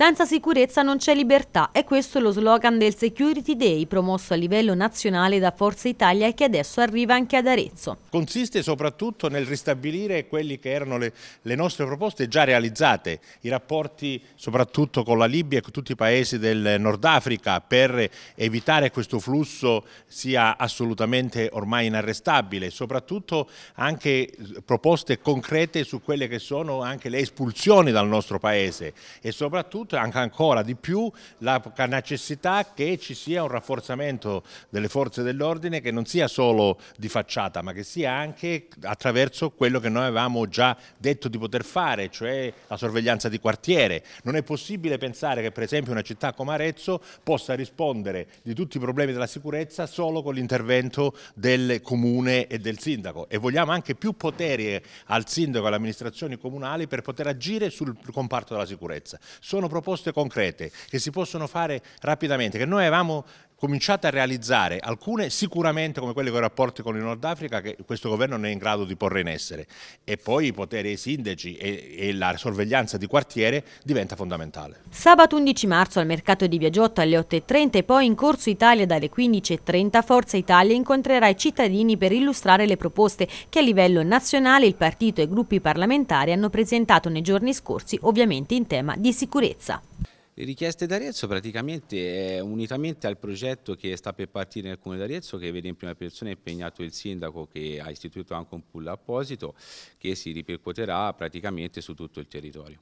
Senza sicurezza non c'è libertà e questo è lo slogan del Security Day promosso a livello nazionale da Forza Italia e che adesso arriva anche ad Arezzo. Consiste soprattutto nel ristabilire quelle che erano le, le nostre proposte già realizzate, i rapporti soprattutto con la Libia e con tutti i paesi del Nord Africa per evitare questo flusso sia assolutamente ormai inarrestabile, soprattutto anche eh, proposte concrete su quelle che sono anche le espulsioni dal nostro paese e soprattutto soprattutto anche ancora di più la necessità che ci sia un rafforzamento delle forze dell'ordine che non sia solo di facciata ma che sia anche attraverso quello che noi avevamo già detto di poter fare, cioè la sorveglianza di quartiere. Non è possibile pensare che per esempio una città come Arezzo possa rispondere di tutti i problemi della sicurezza solo con l'intervento del comune e del sindaco e vogliamo anche più poteri al sindaco e alle amministrazioni comunali per poter agire sul comparto della sicurezza. Sono proposte concrete che si possono fare rapidamente, che noi avevamo cominciate a realizzare alcune sicuramente come quelle con i rapporti con il Nord Africa che questo governo non è in grado di porre in essere e poi i poteri ai sindaci e, e la sorveglianza di quartiere diventa fondamentale. Sabato 11 marzo al mercato di Biagiotto alle 8.30 e poi in Corso Italia dalle 15.30 Forza Italia incontrerà i cittadini per illustrare le proposte che a livello nazionale il partito e i gruppi parlamentari hanno presentato nei giorni scorsi ovviamente in tema di sicurezza. Le richieste d'Arezzo praticamente unitamente al progetto che sta per partire nel Comune d'Arezzo che vede in prima persona impegnato il sindaco che ha istituito anche un pull apposito che si ripercuoterà praticamente su tutto il territorio.